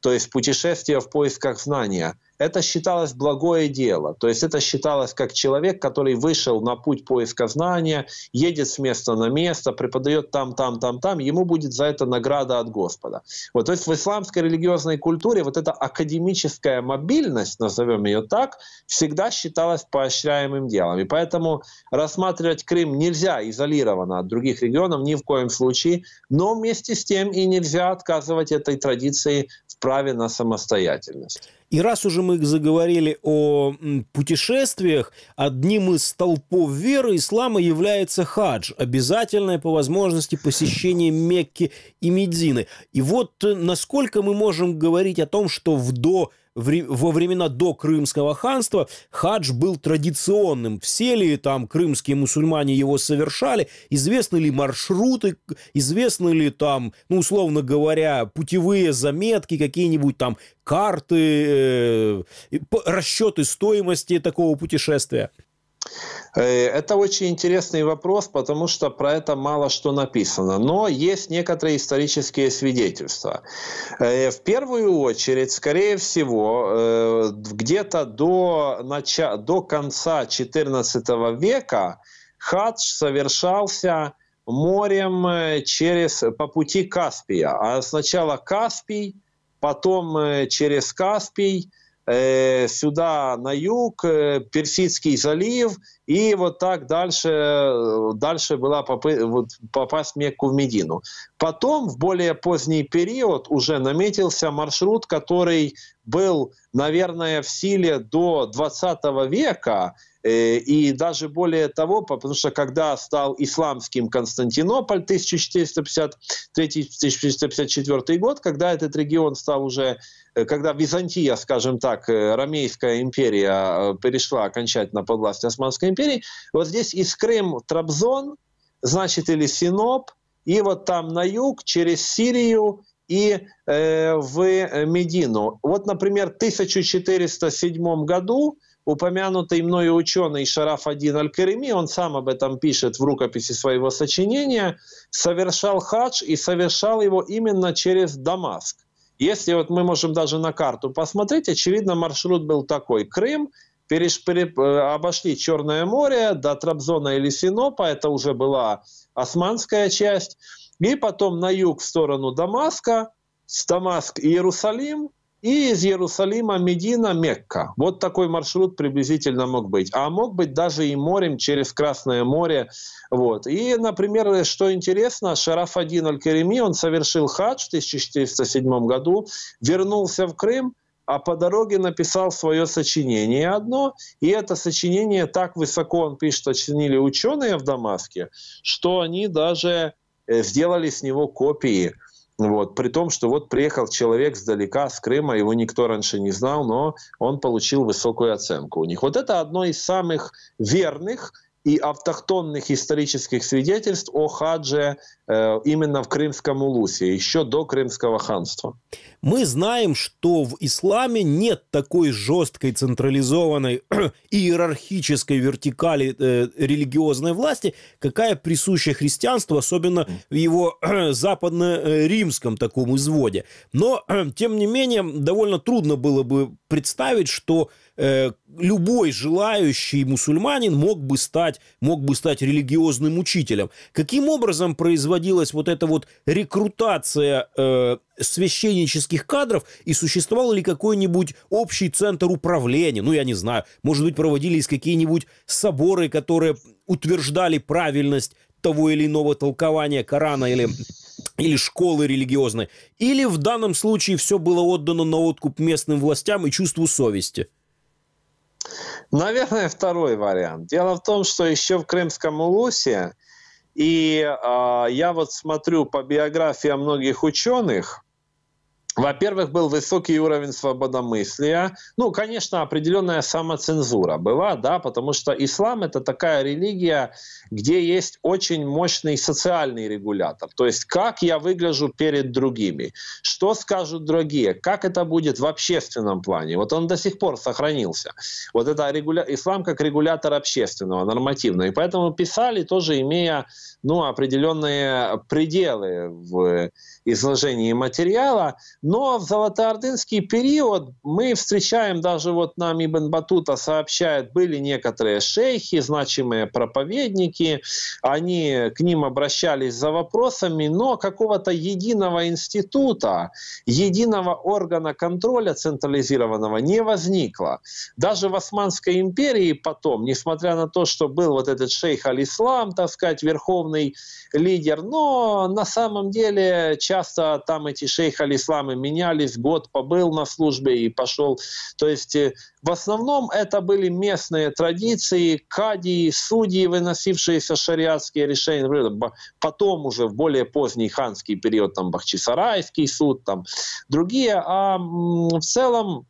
то есть путешествие в поисках знания – это считалось благое дело. То есть это считалось как человек, который вышел на путь поиска знания, едет с места на место, преподает там, там, там, там, ему будет за это награда от Господа. Вот, то есть в исламской религиозной культуре вот эта академическая мобильность, назовем ее так, всегда считалась поощряемым делом. И поэтому рассматривать Крым нельзя изолированно от других регионов ни в коем случае, но вместе с тем и нельзя отказывать этой традиции в праве на самостоятельность. И раз уже мы заговорили о путешествиях, одним из столпов веры ислама является хадж, обязательное по возможности посещение Мекки и Медины. И вот э, насколько мы можем говорить о том, что в до во времена до Крымского ханства хадж был традиционным. Все ли там крымские мусульмане его совершали? Известны ли маршруты? Известны ли там, ну, условно говоря, путевые заметки, какие-нибудь там карты, э, расчеты стоимости такого путешествия? Э, это очень интересный вопрос, потому что про это мало что написано. Но есть некоторые исторические свидетельства. Э, в первую очередь, скорее всего, э, где-то до, начала, до конца XIV века хадж совершался морем через, по пути Каспия. А сначала Каспий, потом через Каспий – Э, сюда на юг, э, Персидский залив, и вот так дальше, э, дальше была попасть в Мекку в Медину. Потом, в более поздний период, уже наметился маршрут, который был, наверное, в силе до 20 века, Э, и даже более того, потому что когда стал исламским Константинополь 1453-1454 год, когда этот регион стал уже э, когда Византия, скажем так, э, Ромейская империя перешла окончательно под власть Османской империи, вот здесь из Крым Трабзон, значит, или Синоп, и вот там на юг через Сирию и э, в Медину. Вот, например, в 1407 году упомянутый мною ученый Шараф Один аль кереми он сам об этом пишет в рукописи своего сочинения, совершал хадж и совершал его именно через Дамаск. Если вот мы можем даже на карту посмотреть, очевидно, маршрут был такой. Крым, переш, пере, э, обошли Черное море до Трабзона или Синопа, это уже была османская часть, и потом на юг в сторону Дамаска, с Дамаск и Иерусалим, и из Иерусалима Медина, Мекка. Вот такой маршрут приблизительно мог быть. А мог быть даже и морем через Красное море. Вот. И, например, что интересно, Шараф Один Аль-Кереми, он совершил хадж в 1407 году, вернулся в Крым, а по дороге написал свое сочинение одно, и это сочинение так высоко, он пишет, оценили ученые в Дамаске, что они даже э, сделали с него копии – вот. При том, что вот приехал человек сдалека, с Крыма, его никто раньше не знал, но он получил высокую оценку у них. Вот это одно из самых верных и автохтонных исторических свидетельств о хадже Э, именно в Крымском Улусе, еще до Крымского ханства. Мы знаем, что в исламе нет такой жесткой централизованной иерархической вертикали э, религиозной власти, какая присуща христианству, особенно в его западно-римском э, таком изводе. Но, тем не менее, довольно трудно было бы представить, что любой желающий мусульманин мог бы стать, мог бы стать религиозным учителем. Каким образом производить производилась вот эта вот рекрутация э, священнических кадров и существовал ли какой-нибудь общий центр управления, ну, я не знаю, может быть, проводились какие-нибудь соборы, которые утверждали правильность того или иного толкования Корана или или школы религиозной, или в данном случае все было отдано на откуп местным властям и чувству совести? Наверное, второй вариант. Дело в том, что еще в Крымском Улусе и э, я вот смотрю по биографиям многих ученых, во-первых, был высокий уровень свободомыслия. Ну, конечно, определенная самоцензура была, да, потому что ислам это такая религия, где есть очень мощный социальный регулятор. То есть, как я выгляжу перед другими, что скажут другие, как это будет в общественном плане. Вот он до сих пор сохранился. Вот это регуля... ислам как регулятор общественного, нормативного. И поэтому писали тоже имея, ну, определенные пределы в изложении материала. Но в золотоордынский период мы встречаем, даже вот нам Ибн Батута сообщает, были некоторые шейхи, значимые проповедники, они к ним обращались за вопросами, но какого-то единого института, единого органа контроля централизированного не возникло. Даже в Османской империи потом, несмотря на то, что был вот этот шейх Алислам, так сказать, верховный лидер, но на самом деле часть часто там эти шейх аль менялись, год побыл на службе и пошел. То есть э, в основном это были местные традиции, кадии, судьи, выносившиеся шариатские решения. Потом уже в более поздний ханский период, там Бахчисарайский суд, там другие. А в целом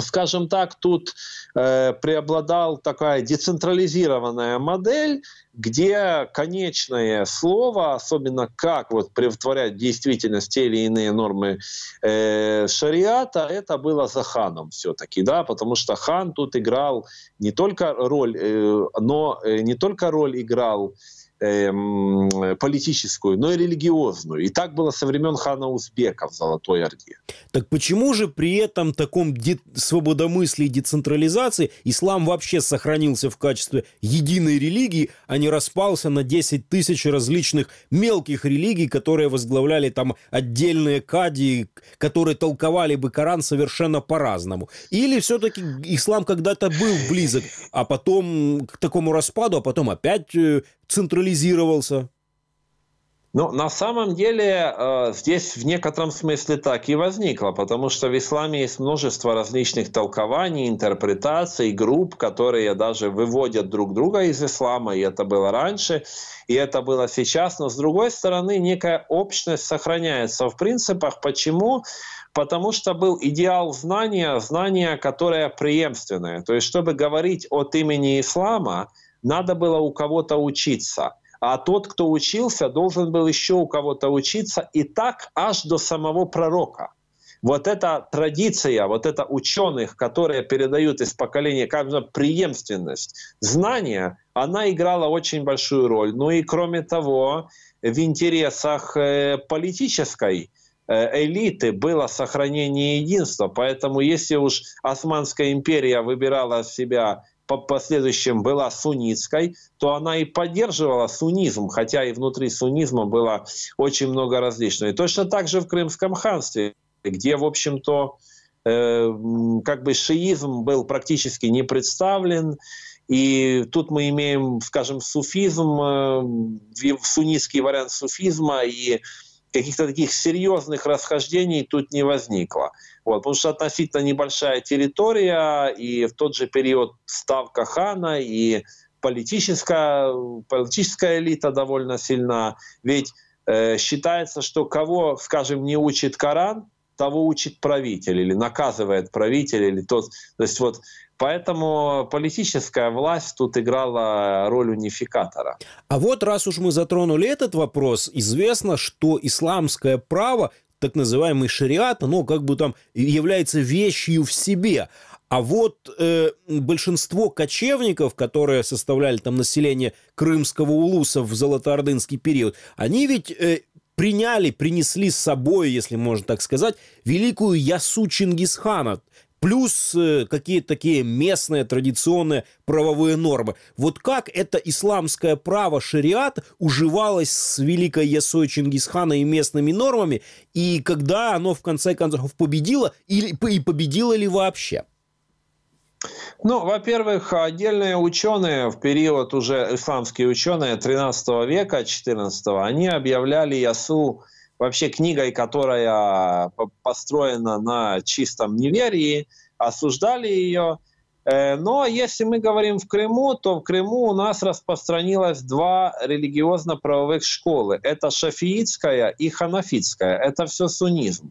скажем так, тут э, преобладал такая децентрализированная модель, где конечное слово, особенно как вот превратворять в действительность те или иные нормы э, шариата, это было за ханом все-таки, да, потому что хан тут играл не только роль, э, но э, не только роль играл Эм, политическую, но и религиозную. И так было со времен хана Узбека в Золотой Орде. Так почему же при этом таком де- свободомыслии и децентрализации ислам вообще сохранился в качестве единой религии, а не распался на 10 тысяч различных мелких религий, которые возглавляли там отдельные кадии, которые толковали бы Коран совершенно по-разному? Или все-таки ислам когда-то был близок, а потом к такому распаду, а потом опять э, централизировался? Ну, на самом деле, э, здесь в некотором смысле так и возникло, потому что в исламе есть множество различных толкований, интерпретаций, групп, которые даже выводят друг друга из ислама, и это было раньше, и это было сейчас, но с другой стороны, некая общность сохраняется в принципах. Почему? Потому что был идеал знания, знания, которое преемственное. То есть, чтобы говорить от имени ислама – надо было у кого-то учиться. А тот, кто учился, должен был еще у кого-то учиться, и так аж до самого пророка. Вот эта традиция, вот это ученых, которые передают из поколения, как же преемственность, знания, она играла очень большую роль. Ну и кроме того, в интересах э, политической э, элиты было сохранение единства. Поэтому если уж Османская империя выбирала себя по последующим была суннитской, то она и поддерживала суннизм, хотя и внутри суннизма было очень много различного. И точно так же в Крымском ханстве, где, в общем-то, э, как бы шиизм был практически не представлен, и тут мы имеем, скажем, суфизм, э, суннитский вариант суфизма и каких-то таких серьезных расхождений тут не возникло. Вот, потому что относительно небольшая территория, и в тот же период ставка хана, и политическая, политическая элита довольно сильна. Ведь э, считается, что кого, скажем, не учит Коран, того учит правитель или наказывает правитель или тот, то есть вот Поэтому политическая власть тут играла роль унификатора. А вот раз уж мы затронули этот вопрос, известно, что исламское право, так называемый шариат, оно как бы там является вещью в себе. А вот э, большинство кочевников, которые составляли там население Крымского улуса в золотоордынский период, они ведь э, приняли, принесли с собой, если можно так сказать, великую Ясу Чингисхана плюс э, какие-то такие местные традиционные правовые нормы. Вот как это исламское право шариат уживалось с великой ясой Чингисхана и местными нормами, и когда оно в конце концов победило, или, и победило ли вообще? Ну, во-первых, отдельные ученые в период уже исламские ученые 13 века, 14 они объявляли Ясу вообще книгой, которая а, построена на чистом неверии, осуждали ее. Э, но если мы говорим в Крыму, то в Крыму у нас распространилось два религиозно-правовых школы. Это шафиитская и ханафитская. Это все суннизм.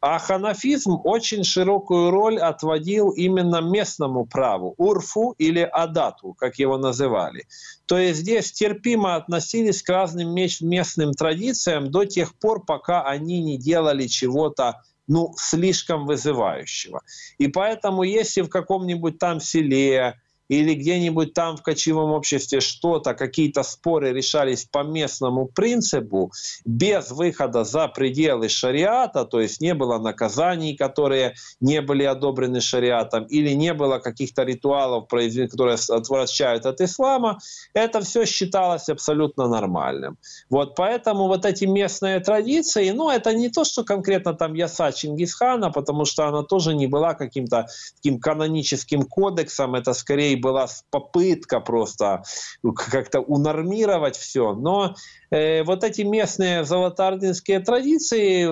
А ханафизм очень широкую роль отводил именно местному праву, урфу или адату, как его называли. То есть здесь терпимо относились к разным местным традициям до тех пор, пока они не делали чего-то ну, слишком вызывающего. И поэтому, если в каком-нибудь там селе или где-нибудь там в кочевом обществе что-то, какие-то споры решались по местному принципу, без выхода за пределы шариата, то есть не было наказаний, которые не были одобрены шариатом, или не было каких-то ритуалов, которые отвращают от ислама, это все считалось абсолютно нормальным. Вот поэтому вот эти местные традиции, ну это не то, что конкретно там Яса Чингисхана, потому что она тоже не была каким-то таким каноническим кодексом, это скорее была попытка просто как-то унормировать все. Но э, вот эти местные золотардинские традиции,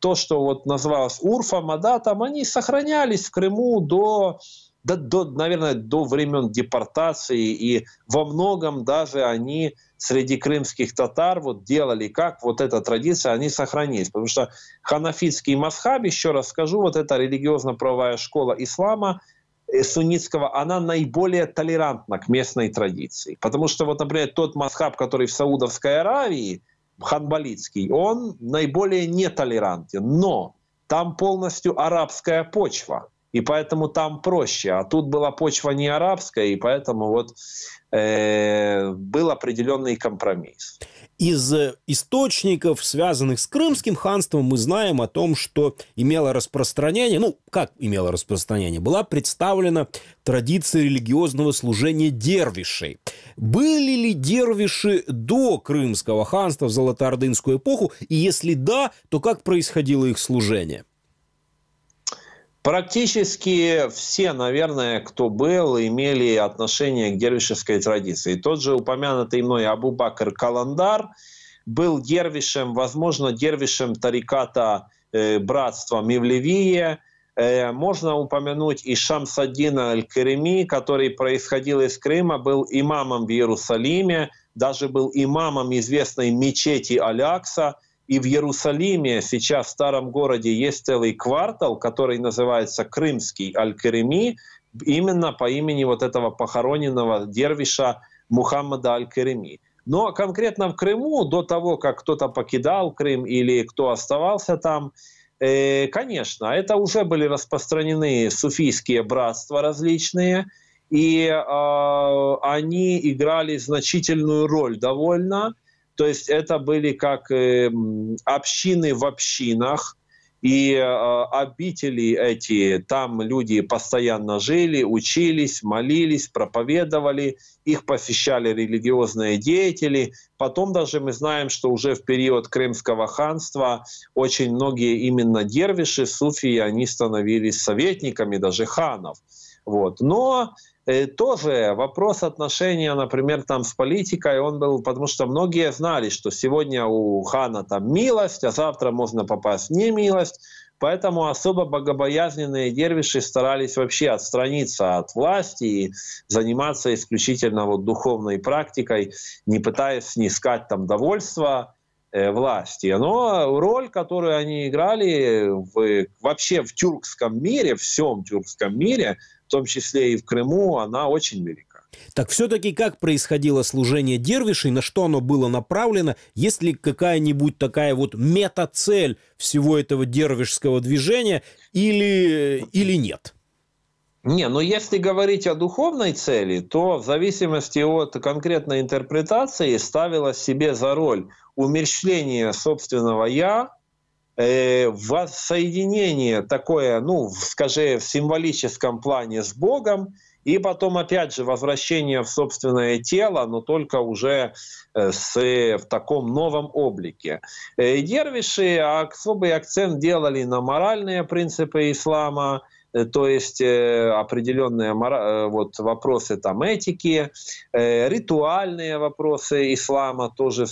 то, что вот называлось урфом, да, там они сохранялись в Крыму до до, до, наверное, до времен депортации, и во многом даже они среди крымских татар вот делали, как вот эта традиция, они сохранились. Потому что ханафитский масхаб, еще раз скажу, вот эта религиозно-правовая школа ислама, Э, суннитского, она наиболее толерантна к местной традиции. Потому что, вот, например, тот масхаб, который в Саудовской Аравии, ханбалитский, он наиболее нетолерантен. Но там полностью арабская почва и поэтому там проще. А тут была почва не арабская, и поэтому вот э, был определенный компромисс. Из э, источников, связанных с Крымским ханством, мы знаем о том, что имело распространение, ну, как имело распространение, была представлена традиция религиозного служения дервишей. Были ли дервиши до Крымского ханства в золотоордынскую эпоху, и если да, то как происходило их служение? Практически все, наверное, кто был, имели отношение к дервишевской традиции. Тот же упомянутый мной Абу-Бакр Каландар был дервишем, возможно, дервишем тариката э, братства Мевлевия. Э, можно упомянуть и Шамсадина Аль-Кереми, который происходил из Крыма, был имамом в Иерусалиме, даже был имамом известной мечети Алякса – и в Иерусалиме сейчас, в старом городе, есть целый квартал, который называется Крымский Аль-Кереми, именно по имени вот этого похороненного дервиша Мухаммада Аль-Кереми. Но ну, а конкретно в Крыму, до того, как кто-то покидал Крым или кто оставался там, э, конечно, это уже были распространены суфийские братства различные, и э, они играли значительную роль довольно то есть это были как эм, общины в общинах, и э, обители эти, там люди постоянно жили, учились, молились, проповедовали, их посещали религиозные деятели. Потом даже мы знаем, что уже в период Крымского ханства очень многие именно дервиши, суфии, они становились советниками даже ханов. Вот. Но Э, тоже вопрос отношения, например, там с политикой, он был, потому что многие знали, что сегодня у хана там милость, а завтра можно попасть в немилость, поэтому особо богобоязненные дервиши старались вообще отстраниться от власти и заниматься исключительно вот духовной практикой, не пытаясь снискать там довольство, э, власти. Но роль, которую они играли в, вообще в тюркском мире, всем тюркском мире, том числе и в Крыму, она очень велика. Так все-таки как происходило служение дервишей, на что оно было направлено? Есть ли какая-нибудь такая вот мета-цель всего этого дервишского движения или, или нет? Не, но ну если говорить о духовной цели, то в зависимости от конкретной интерпретации ставила себе за роль умерщвление собственного «я», э, воссоединение такое, ну, скажи, в символическом плане с Богом, и потом, опять же, возвращение в собственное тело, но только уже э, с, в таком новом облике. Э, дервиши а особый акцент делали на моральные принципы ислама, Э, то есть э, определенные э, вот, вопросы там, этики, ритуальные вопросы ислама, тоже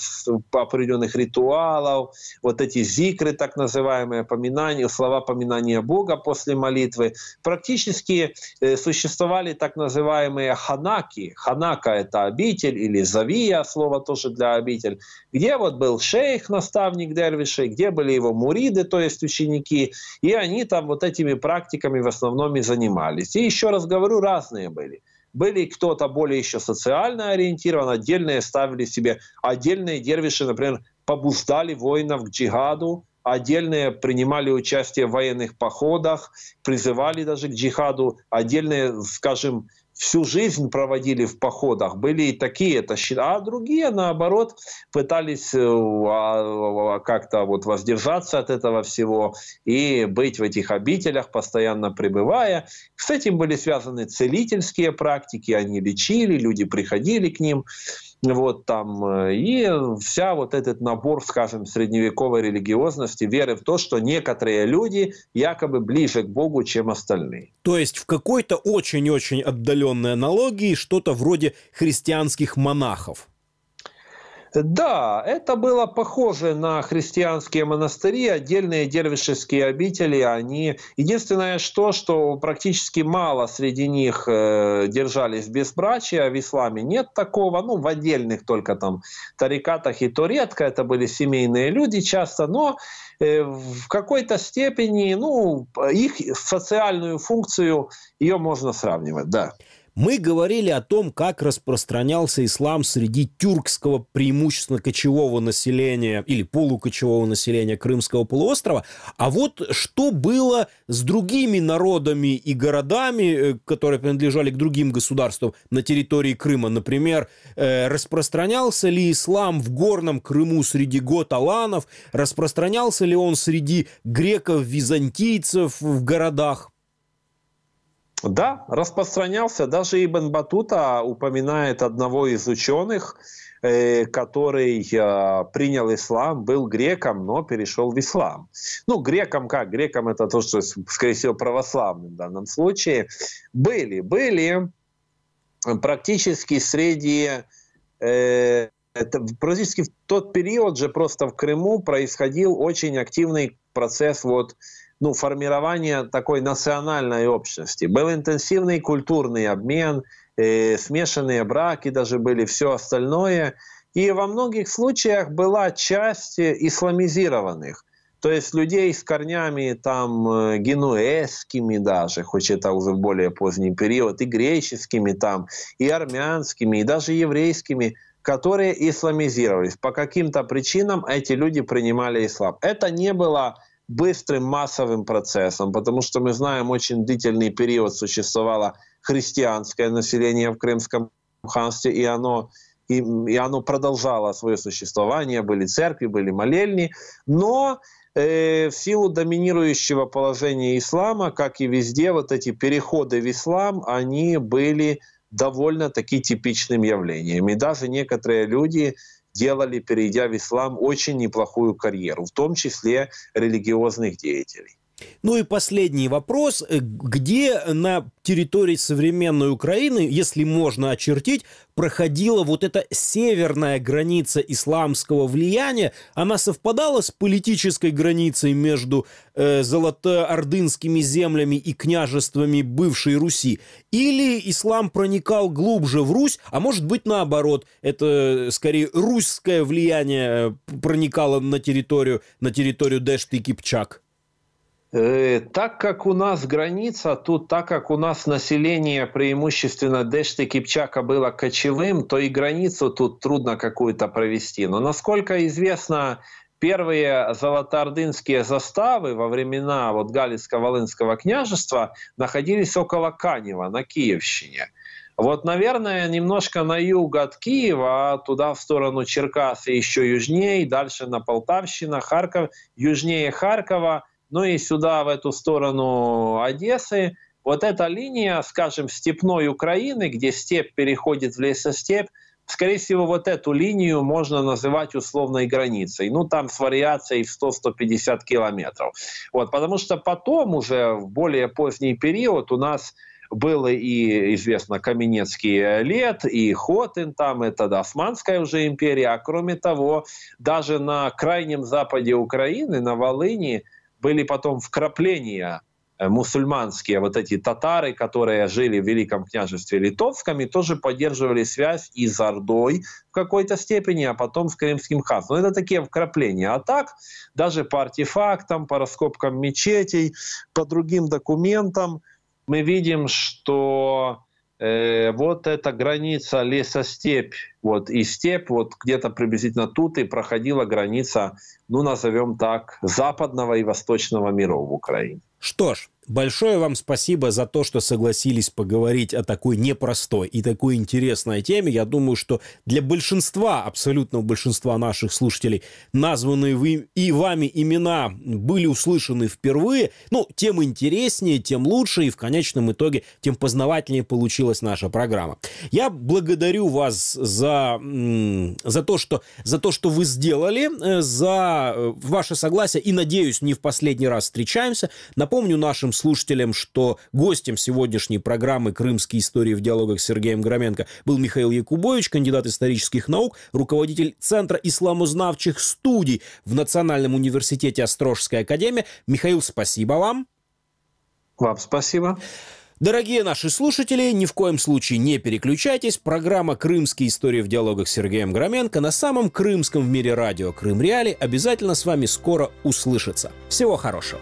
определенных ритуалов, вот эти зикры, так называемые, поминания, слова поминания Бога после молитвы. Практически существовали так называемые ханаки. Ханака – это обитель или завия, слово тоже для обитель, где вот был шейх, наставник дервишей, где были его муриды, то есть ученики, и они там вот этими практиками основном и занимались. И еще раз говорю, разные были. Были кто-то более еще социально ориентирован, отдельные ставили себе, отдельные дервиши, например, побуждали воинов к джихаду, отдельные принимали участие в военных походах, призывали даже к джихаду, отдельные, скажем, всю жизнь проводили в походах, были и такие это, а другие, наоборот, пытались э, а, а, как-то вот воздержаться от этого всего и быть в этих обителях, постоянно пребывая. С этим были связаны целительские практики, они лечили, люди приходили к ним. Вот там. Э, и вся вот этот набор, скажем, средневековой религиозности, веры в то, что некоторые люди якобы ближе к Богу, чем остальные. То есть в какой-то очень-очень отдаленной аналогии что-то вроде христианских монахов. Да, это было похоже на христианские монастыри, отдельные дервишеские обители. Они... Единственное, что, что практически мало среди них э, держались безбрачия, а в исламе нет такого, ну, в отдельных только там тарикатах и то редко, это были семейные люди часто, но э, в какой-то степени, ну, их социальную функцию, ее можно сравнивать, да. Мы говорили о том, как распространялся ислам среди тюркского преимущественно кочевого населения или полукочевого населения Крымского полуострова. А вот что было с другими народами и городами, э, которые принадлежали к другим государствам на территории Крыма, например, э, распространялся ли ислам в горном Крыму среди готаланов, распространялся ли он среди греков, византийцев в городах? Да, распространялся. Даже Ибн Батута упоминает одного из ученых, э, который э, принял ислам, был греком, но перешел в ислам. Ну, греком как? Греком это то, что, скорее всего, православным в данном случае. Были, были практически среди... Э, это, практически в тот период же просто в Крыму происходил очень активный процесс вот, ну, формирование такой национальной общности. Был интенсивный культурный обмен, э, смешанные браки даже были, все остальное. И во многих случаях была часть э, исламизированных. То есть людей с корнями там э, генуэзскими даже, хоть это уже более поздний период, и греческими там, и армянскими, и даже еврейскими, которые исламизировались. По каким-то причинам эти люди принимали ислам. Это не было быстрым массовым процессом, потому что мы знаем, очень длительный период существовало христианское население в Крымском ханстве, и оно, и, и оно продолжало свое существование, были церкви, были молельни, но э, в силу доминирующего положения ислама, как и везде, вот эти переходы в ислам, они были довольно-таки типичным явлением. И даже некоторые люди делали, перейдя в ислам, очень неплохую карьеру, в том числе религиозных деятелей. Ну и последний вопрос. Э, где на территории современной Украины, если можно очертить, проходила вот эта северная граница исламского влияния? Она совпадала с политической границей между э, золотоордынскими землями и княжествами бывшей Руси? Или ислам проникал глубже в Русь, а может быть наоборот, это э, скорее русское влияние э, проникало на территорию, на территорию Дэшты и Кипчак? Э, так как у нас граница, тут так как у нас население преимущественно Дэшты Кипчака было кочевым, то и границу тут трудно какую-то провести. Но насколько известно, первые золотоордынские заставы во времена вот Галицко-Волынского княжества находились около Канева на Киевщине. Вот, наверное, немножко на юг от Киева, а туда в сторону Черкас и еще южнее, дальше на Полтавщина, Харьков, южнее Харькова – ну и сюда, в эту сторону Одессы. Вот эта линия, скажем, степной Украины, где степь переходит в лесостепь, скорее всего, вот эту линию можно называть условной границей. Ну, там с вариацией в 100-150 километров. Вот, потому что потом уже в более поздний период у нас было и, известно, Каменецкий лет, и Хотин там, это да, Османская уже империя. А кроме того, даже на крайнем западе Украины, на Волыни, были потом вкрапления э, мусульманские, вот эти татары, которые жили в Великом княжестве Литовском, и тоже поддерживали связь и с Ордой в какой-то степени, а потом с Крымским ханством. Но это такие вкрапления. А так, даже по артефактам, по раскопкам мечетей, по другим документам, мы видим, что э, вот эта граница лесостепь, вот и степь, вот где-то приблизительно тут и проходила граница, ну назовем так, западного и восточного миров в Украине. Что ж, Большое вам спасибо за то, что согласились поговорить о такой непростой и такой интересной теме. Я думаю, что для большинства, абсолютного большинства наших слушателей, названные вы и вами имена были услышаны впервые. Ну, тем интереснее, тем лучше, и в конечном итоге тем познавательнее получилась наша программа. Я благодарю вас за, за, то, что, за то, что вы сделали, э, за э, ваше согласие, и, надеюсь, не в последний раз встречаемся. Напомню нашим слушателям, что гостем сегодняшней программы «Крымские истории в диалогах» с Сергеем Громенко был Михаил Якубович, кандидат исторических наук, руководитель Центра исламознавчих студий в Национальном университете Острожской академии. Михаил, спасибо вам. Вам спасибо. Дорогие наши слушатели, ни в коем случае не переключайтесь. Программа «Крымские истории в диалогах» с Сергеем Громенко на самом крымском в мире радио «Крым Реали» обязательно с вами скоро услышится. Всего хорошего!